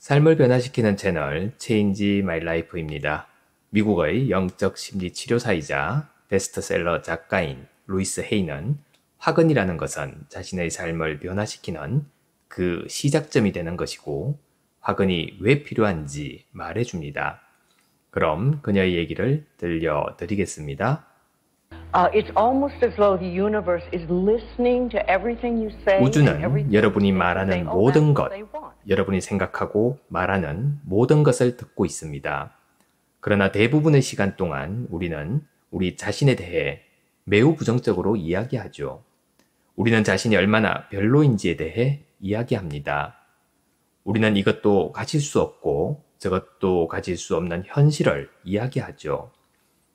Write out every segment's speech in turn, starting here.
삶을 변화시키는 채널 체인지 마이 라이프입니다. 미국의 영적 심리 치료사이자 베스트셀러 작가인 루이스 헤이는 화근이라는 것은 자신의 삶을 변화시키는 그 시작점이 되는 것이고 화근이 왜 필요한지 말해줍니다. 그럼 그녀의 얘기를 들려드리겠습니다. Uh, 우주는 여러분이 말하는 모든 것, 여러분이 생각하고 말하는 모든 것을 듣고 있습니다. 그러나 대부분의 시간 동안 우리는 우리 자신에 대해 매우 부정적으로 이야기하죠. 우리는 자신이 얼마나 별로인지에 대해 이야기합니다. 우리는 이것도 가질 수 없고 저것도 가질 수 없는 현실을 이야기하죠.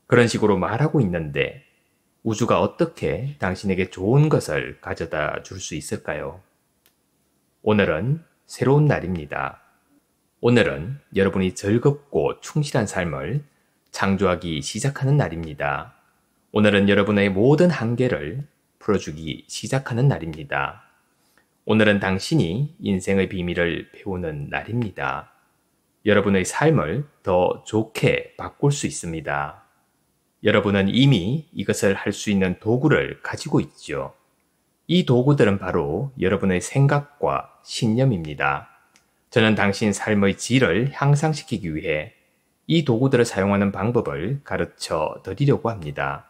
그런 식으로 말하고 있는데 우주가 어떻게 당신에게 좋은 것을 가져다 줄 수 있을까요? 오늘은 새로운 날입니다. 오늘은 여러분이 즐겁고 충실한 삶을 창조하기 시작하는 날입니다. 오늘은 여러분의 모든 한계를 풀어주기 시작하는 날입니다. 오늘은 당신이 인생의 비밀을 배우는 날입니다. 여러분의 삶을 더 좋게 바꿀 수 있습니다. 여러분은 이미 이것을 할 수 있는 도구를 가지고 있죠. 이 도구들은 바로 여러분의 생각과 신념입니다. 저는 당신 삶의 질을 향상시키기 위해 이 도구들을 사용하는 방법을 가르쳐 드리려고 합니다.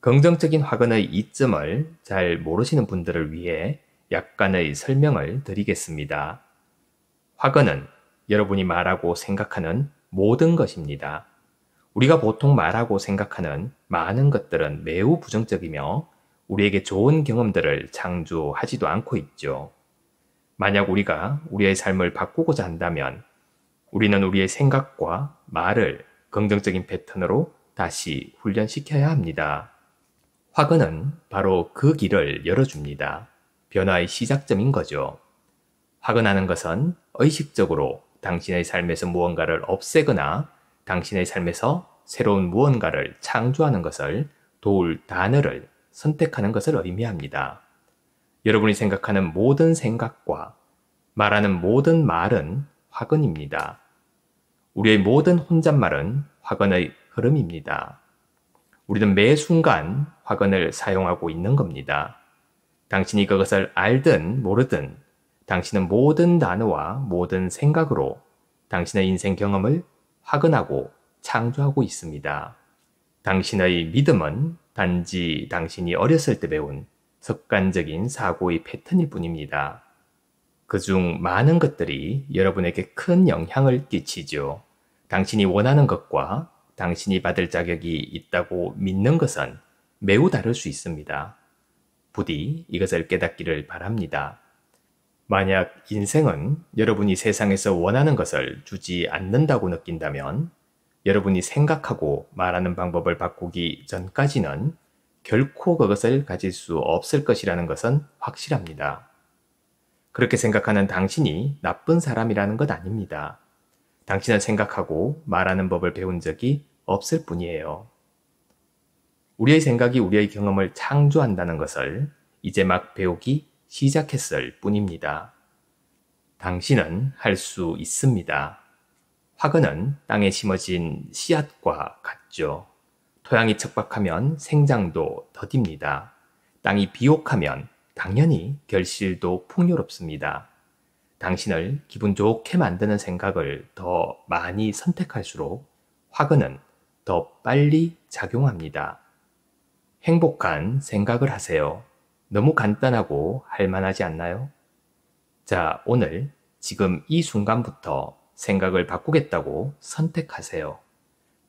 긍정적인 화근의 이점을 잘 모르시는 분들을 위해 약간의 설명을 드리겠습니다. 화근은 여러분이 말하고 생각하는 모든 것입니다. 우리가 보통 말하고 생각하는 많은 것들은 매우 부정적이며 우리에게 좋은 경험들을 창조하지도 않고 있죠. 만약 우리가 우리의 삶을 바꾸고자 한다면 우리는 우리의 생각과 말을 긍정적인 패턴으로 다시 훈련시켜야 합니다. 화근은 바로 그 길을 열어줍니다. 변화의 시작점인 거죠. 화근하는 것은 의식적으로 당신의 삶에서 무언가를 없애거나 당신의 삶에서 새로운 무언가를 창조하는 것을 도울 단어를 선택하는 것을 의미합니다. 여러분이 생각하는 모든 생각과 말하는 모든 말은 화근입니다. 우리의 모든 혼잣말은 화근의 흐름입니다. 우리는 매 순간 화근을 사용하고 있는 겁니다. 당신이 그것을 알든 모르든 당신은 모든 단어와 모든 생각으로 당신의 인생 경험을 화근하고 창조하고 있습니다. 당신의 믿음은 단지 당신이 어렸을 때 배운 습관적인 사고의 패턴일 뿐입니다. 그 중 많은 것들이 여러분에게 큰 영향을 끼치죠. 당신이 원하는 것과 당신이 받을 자격이 있다고 믿는 것은 매우 다를 수 있습니다. 부디 이것을 깨닫기를 바랍니다. 만약 인생은 여러분이 세상에서 원하는 것을 주지 않는다고 느낀다면 여러분이 생각하고 말하는 방법을 바꾸기 전까지는 결코 그것을 가질 수 없을 것이라는 것은 확실합니다. 그렇게 생각하는 당신이 나쁜 사람이라는 것 아닙니다. 당신은 생각하고 말하는 법을 배운 적이 없을 뿐이에요. 우리의 생각이 우리의 경험을 창조한다는 것을 이제 막 배우기 시작했을 뿐입니다. 당신은 할 수 있습니다. 화근은 땅에 심어진 씨앗과 같죠. 토양이 척박하면 생장도 더딥니다. 땅이 비옥하면 당연히 결실도 풍요롭습니다. 당신을 기분 좋게 만드는 생각을 더 많이 선택할수록 화근은 더 빨리 작용합니다. 행복한 생각을 하세요. 너무 간단하고 할만하지 않나요? 자, 오늘 지금 이 순간부터 생각을 바꾸겠다고 선택하세요.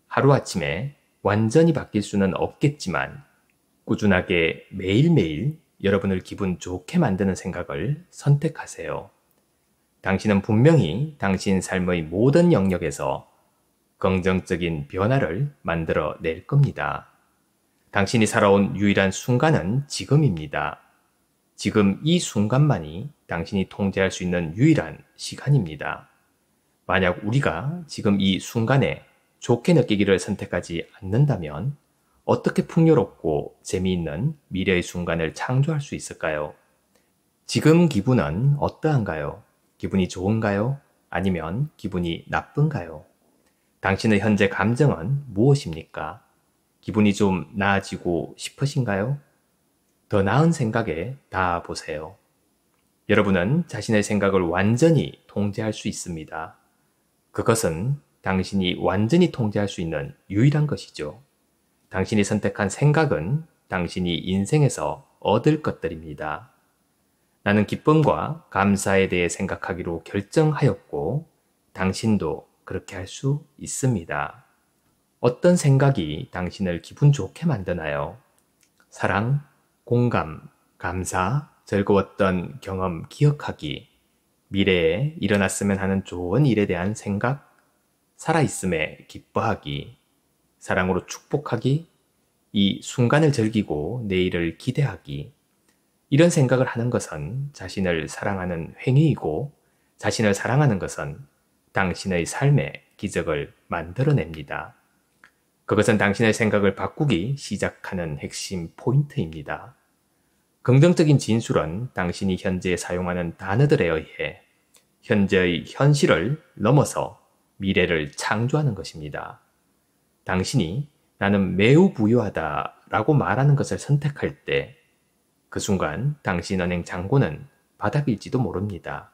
하루아침에 완전히 바뀔 수는 없겠지만 꾸준하게 매일매일 여러분을 기분 좋게 만드는 생각을 선택하세요. 당신은 분명히 당신 삶의 모든 영역에서 긍정적인 변화를 만들어 낼 겁니다. 당신이 살아온 유일한 순간은 지금입니다. 지금 이 순간만이 당신이 통제할 수 있는 유일한 시간입니다. 만약 우리가 지금 이 순간에 좋게 느끼기를 선택하지 않는다면 어떻게 풍요롭고 재미있는 미래의 순간을 창조할 수 있을까요? 지금 기분은 어떠한가요? 기분이 좋은가요? 아니면 기분이 나쁜가요? 당신의 현재 감정은 무엇입니까? 기분이 좀 나아지고 싶으신가요? 더 나은 생각에 닿아보세요. 여러분은 자신의 생각을 완전히 통제할 수 있습니다. 그것은 당신이 완전히 통제할 수 있는 유일한 것이죠. 당신이 선택한 생각은 당신이 인생에서 얻을 것들입니다. 나는 기쁨과 감사에 대해 생각하기로 결정하였고, 당신도 그렇게 할 수 있습니다. 어떤 생각이 당신을 기분 좋게 만드나요? 사랑, 공감, 감사, 즐거웠던 경험 기억하기, 미래에 일어났으면 하는 좋은 일에 대한 생각, 살아있음에 기뻐하기, 사랑으로 축복하기, 이 순간을 즐기고 내일을 기대하기, 이런 생각을 하는 것은 자신을 사랑하는 행위이고 자신을 사랑하는 것은 당신의 삶의 기적을 만들어냅니다. 그것은 당신의 생각을 바꾸기 시작하는 핵심 포인트입니다. 긍정적인 진술은 당신이 현재 사용하는 단어들에 의해 현재의 현실을 넘어서 미래를 창조하는 것입니다. 당신이 나는 매우 부유하다 라고 말하는 것을 선택할 때 그 순간 당신 은행 잔고는 바닥일지도 모릅니다.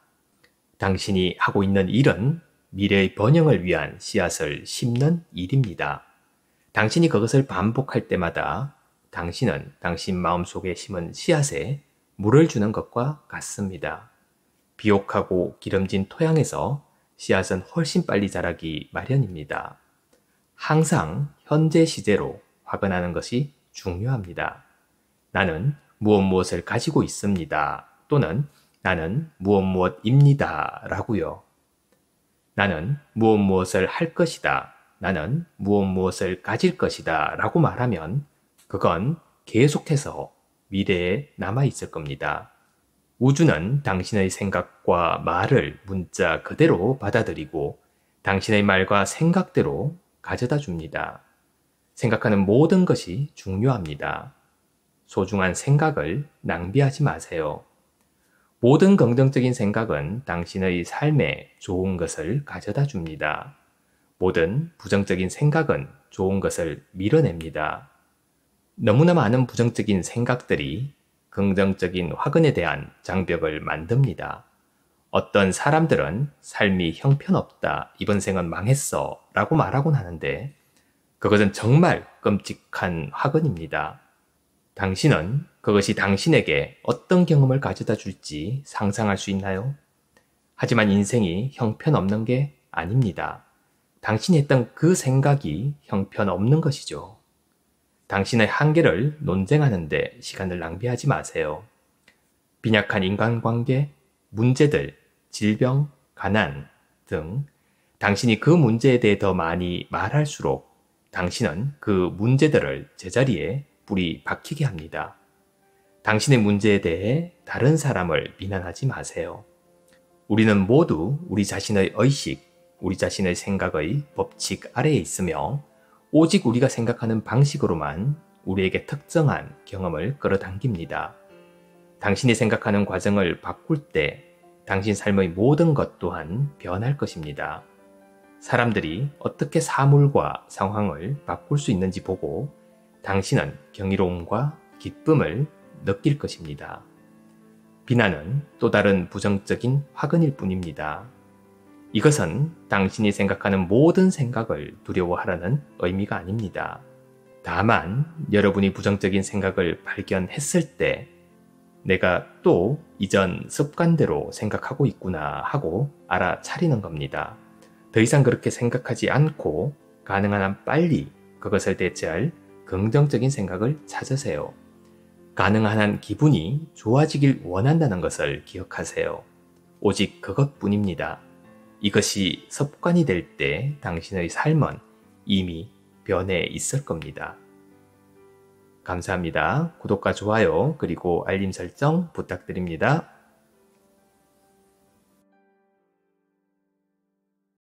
당신이 하고 있는 일은 미래의 번영을 위한 씨앗을 심는 일입니다. 당신이 그것을 반복할 때마다 당신은 당신 마음속에 심은 씨앗에 물을 주는 것과 같습니다. 비옥하고 기름진 토양에서 씨앗은 훨씬 빨리 자라기 마련입니다. 항상 현재 시제로 화근하는 것이 중요합니다. 나는 무엇 무엇을 가지고 있습니다. 또는 나는 무엇 무엇입니다. 라고요. 나는 무엇 무엇을 할 것이다. 나는 무엇 무엇을 가질 것이다. 라고 말하면 그건 계속해서 미래에 남아 있을 겁니다. 우주는 당신의 생각과 말을 문자 그대로 받아들이고 당신의 말과 생각대로 가져다 줍니다. 생각하는 모든 것이 중요합니다. 소중한 생각을 낭비하지 마세요. 모든 긍정적인 생각은 당신의 삶에 좋은 것을 가져다 줍니다. 모든 부정적인 생각은 좋은 것을 밀어냅니다. 너무나 많은 부정적인 생각들이 긍정적인 화근에 대한 장벽을 만듭니다. 어떤 사람들은 삶이 형편없다, 이번 생은 망했어 라고 말하곤 하는데 그것은 정말 끔찍한 화근입니다. 당신은 그것이 당신에게 어떤 경험을 가져다 줄지 상상할 수 있나요? 하지만 인생이 형편없는 게 아닙니다. 당신이 했던 그 생각이 형편없는 것이죠. 당신의 한계를 논쟁하는데 시간을 낭비하지 마세요. 빈약한 인간관계, 문제들, 질병, 가난 등 당신이 그 문제에 대해 더 많이 말할수록 당신은 그 문제들을 제자리에 뿌리 박히게 합니다. 당신의 문제에 대해 다른 사람을 비난하지 마세요. 우리는 모두 우리 자신의 의식, 우리 자신의 생각의 법칙 아래에 있으며 오직 우리가 생각하는 방식으로만 우리에게 특정한 경험을 끌어당깁니다. 당신이 생각하는 과정을 바꿀 때 당신 삶의 모든 것 또한 변할 것입니다. 사람들이 어떻게 사물과 상황을 바꿀 수 있는지 보고 당신은 경이로움과 기쁨을 느낄 것입니다. 비난은 또 다른 부정적인 화근일 뿐입니다. 이것은 당신이 생각하는 모든 생각을 두려워하라는 의미가 아닙니다. 다만 여러분이 부정적인 생각을 발견했을 때 내가 또 이전 습관대로 생각하고 있구나 하고 알아차리는 겁니다. 더 이상 그렇게 생각하지 않고 가능한 한 빨리 그것을 대체할 긍정적인 생각을 찾으세요. 가능한 한 기분이 좋아지길 원한다는 것을 기억하세요. 오직 그것뿐입니다. 이것이 습관이 될 때 당신의 삶은 이미 변해 있을 겁니다. 감사합니다. 구독과 좋아요 그리고 알림 설정 부탁드립니다.